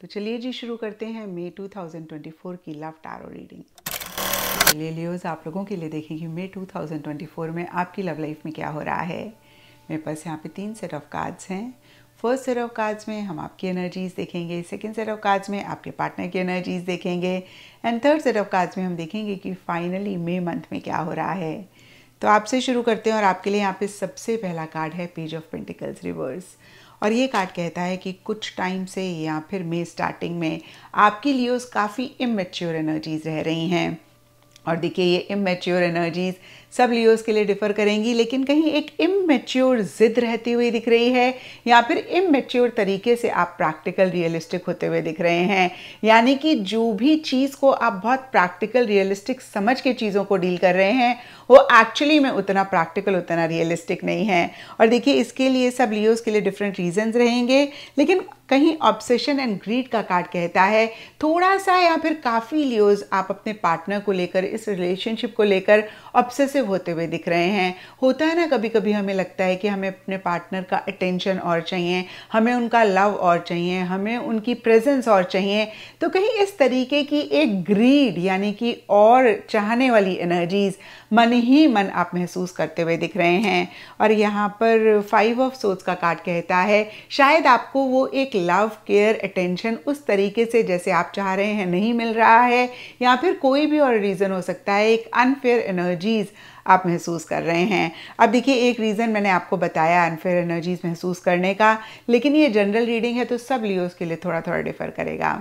तो चलिए जी शुरू करते हैं मई 2024 की लव टैरो रीडिंग ले लियोज आप लोगों के लिए देखेंगे मई 2024 में आपकी लव लाइफ में क्या हो रहा है मेरे पास यहाँ पे तीन सेट ऑफ कार्ड्स हैं फर्स्ट सेट ऑफ कार्ड्स में हम आपकी एनर्जीज देखेंगे सेकेंड सेट ऑफ कार्ड्स में आपके पार्टनर की एनर्जीज देखेंगे and third set of cards में हम देखेंगे कि फाइनली मे मंथ में क्या हो रहा है तो आपसे शुरू करते हैं और आपके लिए यहाँ पे सबसे पहला कार्ड है पेज ऑफ पेंटिकल्स रिवर्स और ये कार्ड कहता है कि कुछ टाइम से या फिर मे स्टार्टिंग में आपकी लियोज काफ़ी इमेच्योर एनर्जीज रह रही हैं और देखिए ये इमेच्योर एनर्जीज़ सब लियोज के लिए डिफर करेंगी लेकिन कहीं एक इमेच्योर जिद रहती हुई दिख रही है या फिर इमेच्योर तरीके से आप प्रैक्टिकल रियलिस्टिक होते हुए दिख रहे हैं यानी कि जो भी चीज़ को आप बहुत प्रैक्टिकल रियलिस्टिक समझ के चीज़ों को डील कर रहे हैं वो एक्चुअली में उतना प्रैक्टिकल उतना रियलिस्टिक नहीं है और देखिए इसके लिए सब लियोज के लिए डिफरेंट रीजंस रहेंगे लेकिन कहीं ऑब्सेशन एंड ग्रीड का कार्ड कहता है थोड़ा सा या फिर काफ़ी लियोज आप अपने पार्टनर को लेकर इस रिलेशनशिप को लेकर ऑब्सेसिव पोजेसिव होते हुए दिख रहे हैं होता है ना कभी कभी हमें लगता है कि हमें अपने पार्टनर का अटेंशन और चाहिए हमें उनका लव और चाहिए हमें उनकी प्रेजेंस और चाहिए तो कहीं इस तरीके की एक ग्रीड यानी कि और चाहने वाली एनर्जीज़ मन ही मन आप महसूस करते हुए दिख रहे हैं और यहाँ पर फाइव ऑफ सोच का कार्ड कहता है शायद आपको वो एक लव केयर अटेंशन उस तरीके से जैसे आप चाह रहे हैं नहीं मिल रहा है या फिर कोई भी और रीज़न हो सकता है एक अनफेयर एनर्जीज़ आप महसूस कर रहे हैं अब देखिए एक रीज़न मैंने आपको बताया अनफेयर एनर्जीज़ महसूस करने का लेकिन ये जनरल रीडिंग है तो सब लियोज के लिए थोड़ा थोड़ा डिफ़र करेगा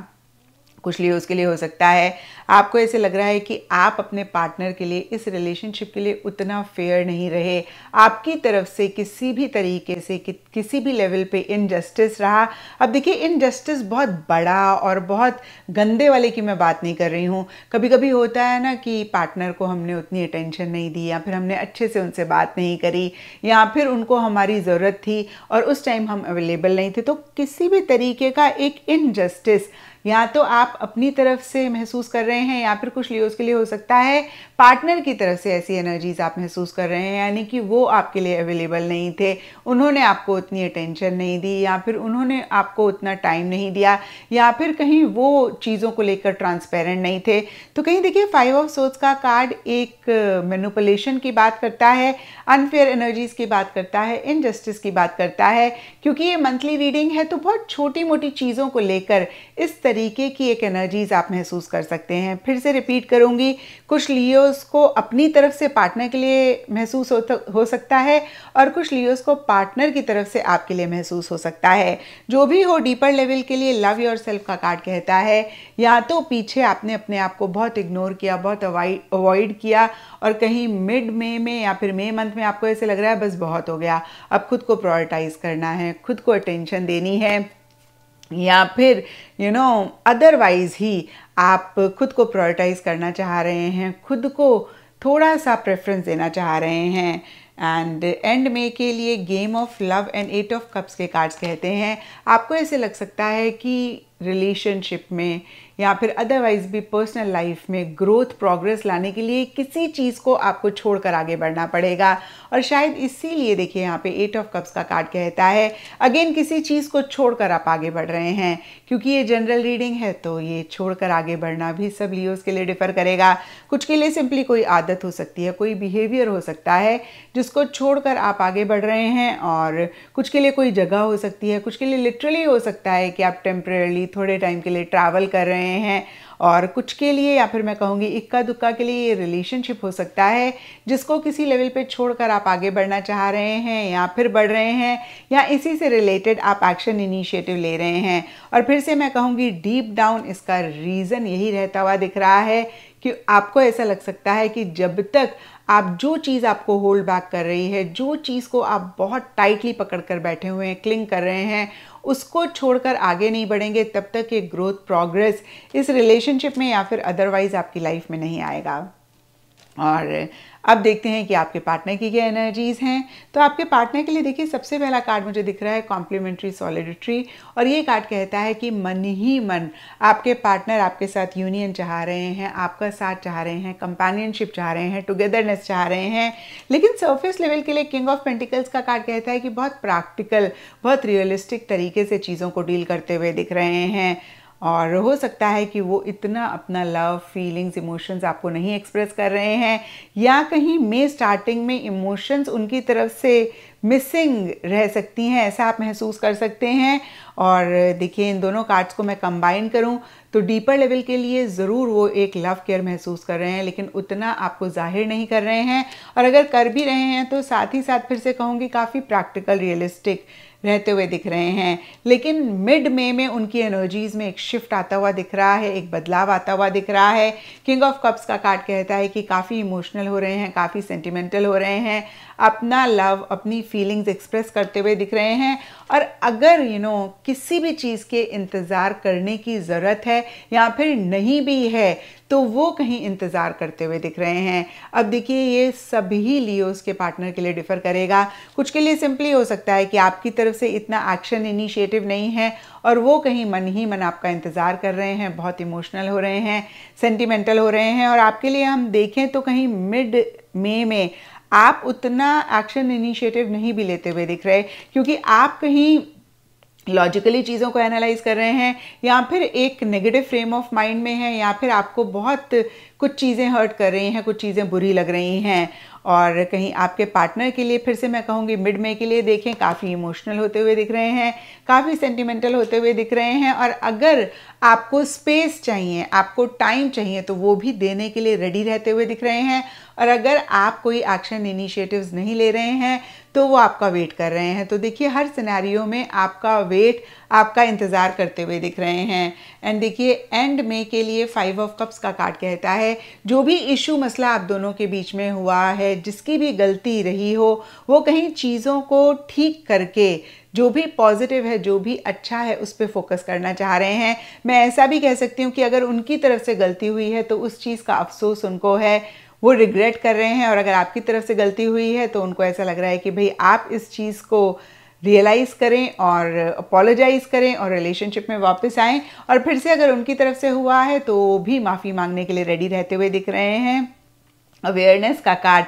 कुछ लिए उसके लिए हो सकता है आपको ऐसे लग रहा है कि आप अपने पार्टनर के लिए इस रिलेशनशिप के लिए उतना फेयर नहीं रहे आपकी तरफ से किसी भी तरीके से कि, किसी भी लेवल पे इनजस्टिस रहा अब देखिए इनजस्टिस बहुत बड़ा और बहुत गंदे वाले की मैं बात नहीं कर रही हूँ कभी कभी होता है ना कि पार्टनर को हमने उतनी अटेंशन नहीं दी या फिर हमने अच्छे से उनसे बात नहीं करी या फिर उनको हमारी ज़रूरत थी और उस टाइम हम अवेलेबल नहीं थे तो किसी भी तरीके का एक इनजस्टिस या तो आप अपनी तरफ से महसूस कर रहे हैं या फिर कुछ लियोज के लिए हो सकता है पार्टनर की तरफ से ऐसी एनर्जीज आप महसूस कर रहे हैं यानी कि वो आपके लिए अवेलेबल नहीं थे उन्होंने आपको उतनी अटेंशन नहीं दी या फिर उन्होंने आपको उतना टाइम नहीं दिया या फिर कहीं वो चीज़ों को लेकर ट्रांसपेरेंट नहीं थे तो कहीं देखिए फाइव ऑफ सोच का कार्ड एक मेनुपलेशन uh, की बात करता है अनफेयर एनर्जीज़ की बात करता है इनजस्टिस की बात करता है क्योंकि ये मंथली रीडिंग है तो बहुत छोटी मोटी चीज़ों को लेकर इस तरीके की एक एनर्जीज़ आप महसूस कर सकते हैं फिर से रिपीट करूँगी कुछ लियो लियोस को अपनी तरफ से पार्टनर के लिए महसूस हो, हो सकता है और कुछ लियोस को पार्टनर की तरफ से आपके लिए महसूस हो सकता है जो भी हो डीपर लेवल के लिए लव योर सेल्फ का कार्ड कहता है या तो पीछे आपने अपने आप को बहुत इग्नोर किया बहुत अवॉइड किया और कहीं मिड मे में या फिर मे मंथ में आपको ऐसे लग रहा है बस बहुत हो गया अब खुद को प्रायोरिटाइज करना है खुद को अटेंशन देनी है या फिर यू नो अदरवाइज़ ही आप खुद को प्रायोरिटाइज़ करना चाह रहे हैं खुद को थोड़ा सा प्रेफरेंस देना चाह रहे हैं एंड एंड में के लिए game of love and eight of cups के कार्ड्स कहते हैं आपको ऐसे लग सकता है कि रिलेशनशिप में या फिर अदरवाइज भी पर्सनल लाइफ में ग्रोथ प्रोग्रेस लाने के लिए किसी चीज़ को आपको छोड़कर आगे बढ़ना पड़ेगा और शायद इसीलिए देखिए यहाँ पे एट ऑफ कप्स का कार्ड कहता है अगेन किसी चीज़ को छोड़कर आप आगे बढ़ रहे हैं क्योंकि ये जनरल रीडिंग है तो ये छोड़कर आगे बढ़ना भी सब लियोज के लिए डिफर करेगा कुछ के लिए सिंपली कोई आदत हो सकती है कोई बिहेवियर हो सकता है जिसको छोड़कर आप आगे बढ़ रहे हैं और कुछ के लिए कोई जगह हो सकती है कुछ के लिए लिटरली हो सकता है कि आप टेम्परेली थोड़े टाइम के लिए ट्रैवल कर रहे हैं रहे हैं और कुछ के लिए या फिर मैं कहूँगी इक्का दुक्का के लिए ये रिलेशनशिप हो सकता है जिसको किसी लेवल पे छोड़कर आप आगे बढ़ना चाह रहे हैं या फिर बढ़ रहे हैं या इसी से रिलेटेड आप एक्शन इनिशिएटिव ले रहे हैं और फिर से मैं कहूँगी डीप डाउन इसका रीज़न यही रहता हुआ दिख रहा है कि आपको ऐसा लग सकता है कि जब तक आप जो चीज़ आपको होल्ड बैक कर रही है जो चीज़ को आप बहुत टाइटली पकड़ कर बैठे हुए हैं क्लिंग कर रहे हैं उसको छोड़कर आगे नहीं बढ़ेंगे तब तक ये ग्रोथ प्रोग्रेस इस रिलेशनशिप में या फिर अदरवाइज़ आपकी लाइफ में नहीं आएगा और अब देखते हैं कि आपके पार्टनर की क्या एनर्जीज़ हैं तो आपके पार्टनर के लिए देखिए सबसे पहला कार्ड मुझे दिख रहा है कॉम्प्लीमेंट्री सॉलिडिट्री और ये कार्ड कहता है कि मन ही मन आपके पार्टनर आपके साथ यूनियन चाह रहे हैं आपका साथ चाह रहे हैं कंपेनियनशिप चाह रहे हैं टुगेदरनेस चाह रहे हैं लेकिन सर्फेस लेवल के लिए किंग ऑफ पेंटिकल्स का कार्ड कहता है कि बहुत प्रैक्टिकल बहुत रियलिस्टिक तरीके से चीज़ों को डील करते हुए दिख रहे हैं और हो सकता है कि वो इतना अपना लव फीलिंग्स इमोशंस आपको नहीं एक्सप्रेस कर रहे हैं या कहीं मे स्टार्टिंग में इमोशंस उनकी तरफ से मिसिंग रह सकती हैं ऐसा आप महसूस कर सकते हैं और देखिए इन दोनों कार्ड्स को मैं कंबाइन करूं तो डीपर लेवल के लिए ज़रूर वो एक लव केयर महसूस कर रहे हैं लेकिन उतना आपको जाहिर नहीं कर रहे हैं और अगर कर भी रहे हैं तो साथ ही साथ फिर से कहूँगी काफ़ी प्रैक्टिकल रियलिस्टिक रहते हुए दिख रहे हैं लेकिन मिड मे में उनकी एनर्जीज में एक शिफ्ट आता हुआ दिख रहा है एक बदलाव आता हुआ दिख रहा है किंग ऑफ कप्स का कार्ड कहता है कि काफ़ी इमोशनल हो रहे हैं काफ़ी सेंटिमेंटल हो रहे हैं अपना लव अपनी फीलिंग्स एक्सप्रेस करते हुए दिख रहे हैं और अगर यू you नो know, किसी भी चीज़ के इंतज़ार करने की ज़रूरत है या फिर नहीं भी है तो वो कहीं इंतज़ार करते हुए दिख रहे हैं अब देखिए ये सभी लियोस के पार्टनर के लिए डिफ़र करेगा कुछ के लिए सिंपली हो सकता है कि आपकी तरफ से इतना एक्शन इनिशिएटिव नहीं है और वो कहीं मन ही मन आपका इंतज़ार कर रहे हैं बहुत इमोशनल हो रहे हैं सेंटिमेंटल हो रहे हैं और आपके लिए हम देखें तो कहीं मिड मे में, में आप उतना एक्शन इनिशिएटिव नहीं भी लेते हुए दिख रहे क्योंकि आप कहीं लॉजिकली चीज़ों को एनालाइज कर रहे हैं या फिर एक नेगेटिव फ्रेम ऑफ माइंड में है या फिर आपको बहुत कुछ चीज़ें हर्ट कर रही हैं कुछ चीज़ें बुरी लग रही हैं और कहीं आपके पार्टनर के लिए फिर से मैं कहूँगी मिड मे के लिए देखें काफ़ी इमोशनल होते हुए दिख रहे हैं काफ़ी सेंटिमेंटल होते हुए दिख रहे हैं और अगर आपको स्पेस चाहिए आपको टाइम चाहिए तो वो भी देने के लिए रेडी रहते हुए दिख रहे हैं और अगर आप कोई एक्शन इनिशिएटिव्स नहीं ले रहे हैं तो वो आपका वेट कर रहे हैं तो देखिए हर सिनेरियो में आपका वेट आपका इंतज़ार करते हुए दिख रहे हैं एंड देखिए एंड में के लिए फाइव ऑफ कप्स का कार्ड कहता है जो भी इशू मसला आप दोनों के बीच में हुआ है जिसकी भी गलती रही हो वो कहीं चीज़ों को ठीक करके जो भी पॉजिटिव है जो भी अच्छा है उस पर फोकस करना चाह रहे हैं मैं ऐसा भी कह सकती हूँ कि अगर उनकी तरफ से गलती हुई है तो उस चीज़ का अफसोस उनको है वो रिग्रेट कर रहे हैं और अगर आपकी तरफ से गलती हुई है तो उनको ऐसा लग रहा है कि भाई आप इस चीज़ को रियलाइज़ करें और अपोलोजाइज़ करें और रिलेशनशिप में वापस आएं और फिर से अगर उनकी तरफ से हुआ है तो भी माफ़ी मांगने के लिए रेडी रहते हुए दिख रहे हैं अवेयरनेस का कार्ड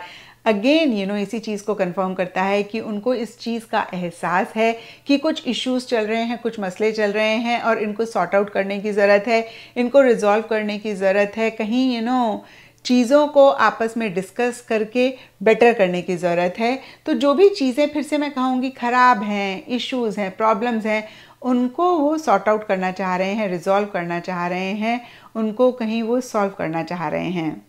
अगेन यू नो इसी चीज़ को कंफर्म करता है कि उनको इस चीज़ का एहसास है कि कुछ इश्यूज चल रहे हैं कुछ मसले चल रहे हैं और इनको सॉर्ट आउट करने की ज़रूरत है इनको रिजॉल्व करने की ज़रूरत है कहीं यू you नो know, चीज़ों को आपस में डिस्कस करके बेटर करने की ज़रूरत है तो जो भी चीज़ें फिर से मैं कहूँगी ख़राब हैं इश्यूज़ हैं प्रॉब्लम्स हैं उनको वो सॉर्ट आउट करना चाह रहे हैं रिजॉल्व करना चाह रहे हैं उनको कहीं वो सॉल्व करना चाह रहे हैं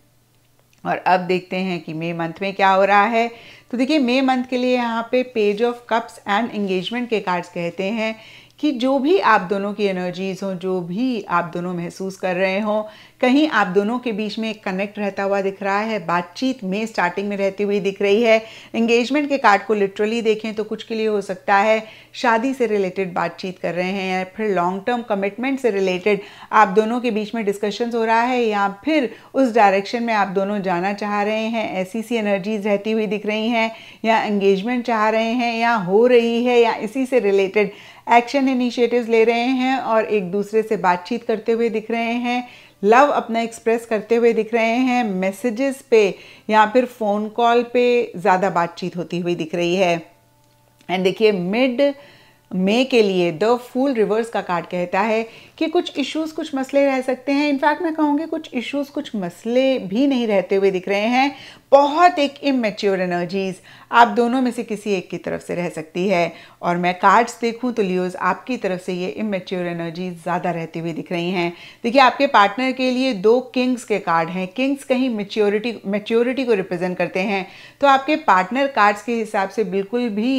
और अब देखते हैं कि मई मंथ में क्या हो रहा है तो देखिए मई मंथ के लिए यहाँ पे page of cups and engagement के कार्ड्स कहते हैं कि जो भी आप दोनों की एनर्जीज़ हों जो भी आप दोनों महसूस कर रहे हों कहीं आप दोनों के बीच में कनेक्ट रहता हुआ दिख रहा है बातचीत में स्टार्टिंग में रहती हुई दिख रही है एंगेजमेंट के कार्ड को लिटरली देखें तो कुछ के लिए हो सकता है शादी से रिलेटेड बातचीत कर रहे हैं या फिर लॉन्ग टर्म कमिटमेंट से रिलेटेड आप दोनों के बीच में डिस्कशन हो रहा है या फिर उस डायरेक्शन में आप दोनों जाना चाह रहे हैं ऐसी सी एनर्जीज रहती हुई दिख रही हैं या एंगेजमेंट चाह रहे हैं या हो रही है या इसी से रिलेटेड एक्शन इनिशिएटिव्स ले रहे हैं और एक दूसरे से बातचीत करते हुए दिख रहे हैं लव अपना एक्सप्रेस करते हुए दिख रहे हैं मैसेजेस पे या फिर फ़ोन कॉल पे ज़्यादा बातचीत होती हुई दिख रही है एंड देखिए मिड मे के लिए द फूल रिवर्स का कार्ड कहता है कि कुछ इश्यूज कुछ मसले रह सकते हैं इनफैक्ट मैं कहूँगी कुछ इश्यूज कुछ मसले भी नहीं रहते हुए दिख रहे हैं बहुत एक इमेच्योर एनर्जीज आप दोनों में से किसी एक की तरफ से रह सकती है और मैं कार्ड्स देखूं तो लियोज आपकी तरफ से ये इमेच्योर एनर्जीज ज़्यादा रहती हुई दिख रही हैं देखिए आपके पार्टनर के लिए दो किंग्स के कार्ड हैं किंग्स कहीं मेच्योरिटी मेच्योरिटी को रिप्रेजेंट करते हैं तो आपके पार्टनर कार्ड्स के हिसाब से बिल्कुल भी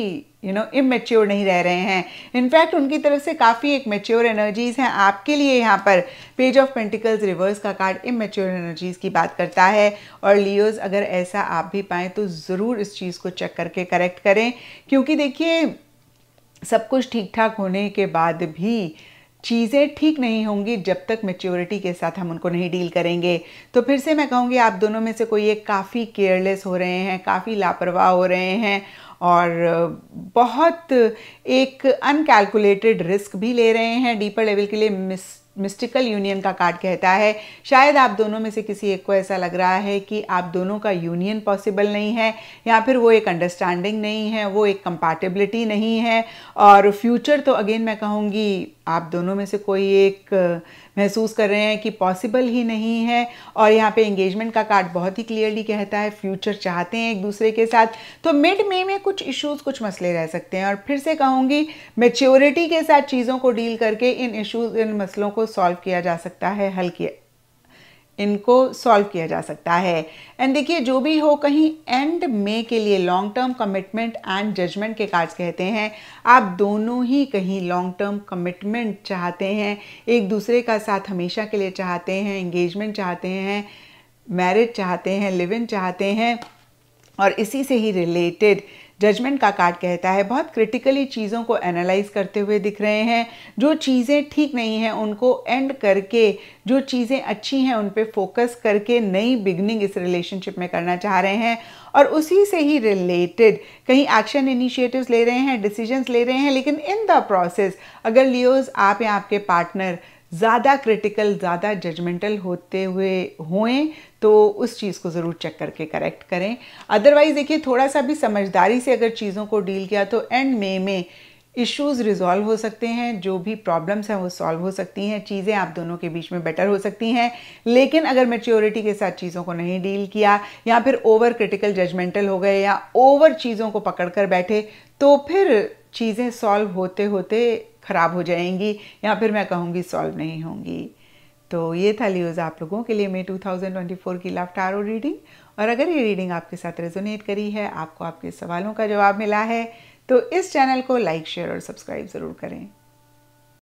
यू नो इमेच्योर नहीं रह रहे हैं इनफैक्ट उनकी तरफ से काफ़ी एक मेच्योर एनर्जीज़ हैं आपके लिए यहाँ पर पेज ऑफ पेंटिकल्स रिवर्स का कार्ड इमेच्योर एनर्जीज़ की बात करता है और लियोज अगर ऐसा आप भी पाएँ तो ज़रूर इस चीज़ को चेक करके करेक्ट करें क्योंकि देखिए सब कुछ ठीक ठाक होने के बाद भी चीज़ें ठीक नहीं होंगी जब तक मेच्योरिटी के साथ हम उनको नहीं डील करेंगे तो फिर से मैं कहूँगी आप दोनों में से कोई एक काफ़ी केयरलेस हो रहे हैं काफ़ी लापरवाह हो रहे हैं और बहुत एक अनकैलकुलेटेड रिस्क भी ले रहे हैं डीपर लेवल के लिए मिस मिस्टिकल यूनियन का कार्ड कहता है शायद आप दोनों में से किसी एक को ऐसा लग रहा है कि आप दोनों का यूनियन पॉसिबल नहीं है या फिर वो एक अंडरस्टैंडिंग नहीं है वो एक कंपैटिबिलिटी नहीं है और फ्यूचर तो अगेन मैं कहूँगी आप दोनों में से कोई एक महसूस कर रहे हैं कि पॉसिबल ही नहीं है और यहाँ पे एंगेजमेंट का कार्ड बहुत ही क्लियरली कहता है फ्यूचर चाहते हैं एक दूसरे के साथ तो मिड मे में कुछ इश्यूज कुछ मसले रह सकते हैं और फिर से कहूँगी मेच्योरिटी के साथ चीज़ों को डील करके इन इशूज़ इन मसलों को सॉल्व किया जा सकता है हल किया इनको सॉल्व किया जा सकता है एंड देखिए जो भी हो कहीं एंड मे के लिए long term commitment and judgement के कार्ड्स कहते हैं आप दोनों ही कहीं लॉन्ग टर्म कमिटमेंट चाहते हैं एक दूसरे का साथ हमेशा के लिए चाहते हैं इंगेजमेंट चाहते हैं मैरिज चाहते हैं लिव इन चाहते हैं और इसी से ही रिलेटेड जजमेंट का कार्ड कहता है बहुत क्रिटिकली चीज़ों को एनालाइज करते हुए दिख रहे हैं जो चीज़ें ठीक नहीं हैं उनको एंड करके जो चीज़ें अच्छी हैं उन पर फोकस करके नई बिगनिंग इस रिलेशनशिप में करना चाह रहे हैं और उसी से ही रिलेटेड कहीं एक्शन इनिशिएटिव्स ले रहे हैं डिसीजंस ले रहे हैं लेकिन इन द प्रोसेस अगर लियोज आप या आपके पार्टनर ज़्यादा क्रिटिकल ज़्यादा जजमेंटल होते हुए होएं तो उस चीज़ को ज़रूर चेक करके करेक्ट करें अदरवाइज़ देखिए थोड़ा सा भी समझदारी से अगर चीज़ों को डील किया तो एंड मे में इश्यूज रिजॉल्व हो सकते हैं जो भी प्रॉब्लम्स हैं वो सॉल्व हो सकती हैं चीज़ें आप दोनों के बीच में बेटर हो सकती हैं लेकिन अगर मेच्योरिटी के साथ चीज़ों को नहीं डील किया या फिर ओवर क्रिटिकल जजमेंटल हो गए या ओवर चीज़ों को पकड़ कर बैठे तो फिर चीज़ें सॉल्व होते होते ख़राब हो जाएंगी या फिर मैं कहूँगी सॉल्व नहीं होंगी तो ये था लियोज आप लोगों के लिए मैं 2024 की लव टारो रीडिंग और अगर ये रीडिंग आपके साथ रेजोनेट करी है आपको आपके सवालों का जवाब मिला है तो इस चैनल को लाइक शेयर और सब्सक्राइब ज़रूर करें